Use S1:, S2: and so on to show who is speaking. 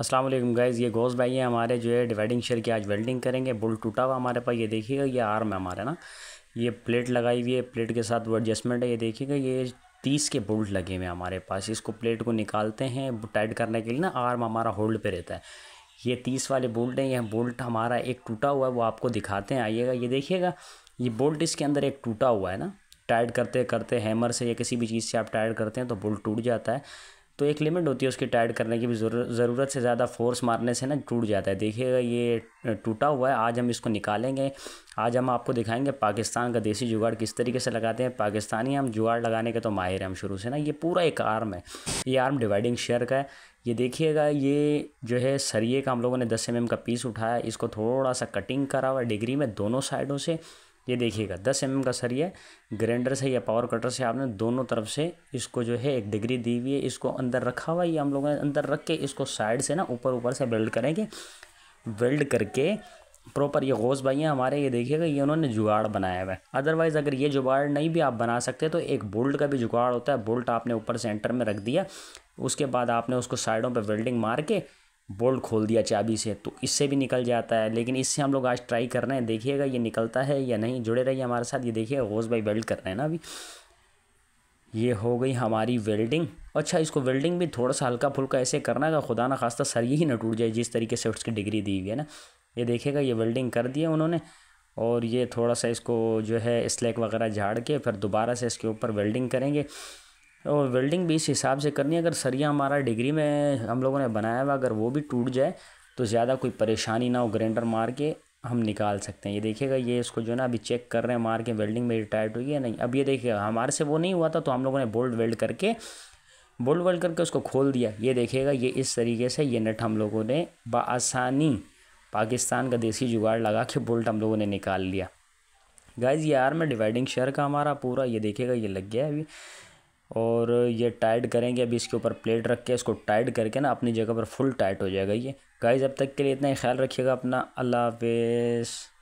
S1: Aslam guys ये गोस भाई हैं हमारे जो है डिवाइडिंग शेयर की आज वेल्डिंग करेंगे बुल टूटा हुआ हमारे पास ये देखिएगा ये आर्म है हमारा ना ये प्लेट लगाई हुई है प्लेट के साथ वो एडजस्टमेंट है ये देखिएगा ये तीस के बोल्ट लगे हुए हैं हमारे पास इसको प्लेट को निकालते हैं टाइट करने के लिए ना आर्म हमारा होल्ड पे रहता है ये तीस वाले बोल्ट हैं यह बोल्ट हमारा एक टूटा हुआ है वो आपको दिखाते हैं आइएगा ये देखिएगा ये बोल्ट इसके अंदर एक टूटा हुआ है ना टाइट करते करते हैमर से या किसी भी चीज़ से आप टाइट करते हैं तो बोल्ट टूट जाता है तो एक लिमिट होती है उसकी टाइट करने की भी ज़रूरत से ज़्यादा फोर्स मारने से ना टूट जाता है देखिएगा ये टूटा हुआ है आज हम इसको निकालेंगे आज हम आपको दिखाएंगे पाकिस्तान का देसी जुगाड़ किस तरीके से लगाते हैं पाकिस्तानी हम जुगाड़ लगाने के तो माहिर हैं हम शुरू से ना ये पूरा एक आर्म है ये आर्म डिवाइडिंग शेयर का है ये देखिएगा ये जो है सरिए का हम लोगों ने दस एम का पीस उठाया इसको थोड़ा सा कटिंग करा हुआ डिग्री में दोनों साइडों से ये देखिएगा दस एम mm का सरिया ग्रैंडर से या पावर कटर से आपने दोनों तरफ से इसको जो है एक डिग्री दी हुई है इसको अंदर रखा हुआ है हम लोगों ने अंदर रख के इसको साइड से ना ऊपर ऊपर से वेल्ड करेंगे वेल्ड करके प्रॉपर ये गोश भाई हैं हमारे ये देखिएगा ये उन्होंने जुगाड़ बनाया हुआ है अदरवाइज़ अगर ये जुगाड़ नहीं भी आप बना सकते तो एक बोल्ट का भी जुगाड़ होता है बोल्ट आपने ऊपर सेंटर में रख दिया उसके बाद आपने उसको साइडों पर वेल्डिंग मार के बोल्ट खोल दिया चाबी से तो इससे भी निकल जाता है लेकिन इससे हम लोग आज ट्राई कर रहे हैं देखिएगा ये निकलता है या नहीं जुड़े रहिए हमारे साथ ये देखिए होज बाई वेल्ड कर रहे हैं ना अभी ये हो गई हमारी वेल्डिंग अच्छा इसको वेल्डिंग भी थोड़ा सा हल्का फुल्का ऐसे करना है खुदा ना खास्ता सर ही ना टूट जाए जिस तरीके से उसकी डिग्री दी हुई है ना ये देखिएगा ये वेल्डिंग कर दिया उन्होंने और ये थोड़ा सा इसको जो है स्लैक वगैरह झाड़ के फिर दोबारा से इसके ऊपर वेल्डिंग करेंगे और वेल्डिंग भी इस हिसाब से करनी है अगर सरिया हमारा डिग्री में हम लोगों ने बनाया हुआ अगर वो भी टूट जाए तो ज़्यादा कोई परेशानी ना हो ग्रेंडर मार के हम निकाल सकते हैं ये देखिएगा ये इसको जो है ना अभी चेक कर रहे हैं मार के वेल्डिंग मेरी टाइट हुई है नहीं अब ये देखिएगा हमारे से वो नहीं हुआ था तो हम लोगों ने बोल्ट वेल्ड करके बोल्ट वेल्ड करके उसको खोल दिया ये देखिएगा ये इस तरीके से ये नट हम लोगों ने बसानी पाकिस्तान का देसी जुगाड़ लगा के बोल्ट हम लोगों ने निकाल लिया गाइज ये आर में डिवाइडिंग शेयर का हमारा पूरा ये देखेगा ये लग गया है अभी और ये टाइट करेंगे अभी इसके ऊपर प्लेट रख के इसको टाइट करके ना अपनी जगह पर फुल टाइट हो जाएगा ये गाइज अब तक के लिए इतना ही ख्याल रखिएगा अपना अल्लाह हाफिज़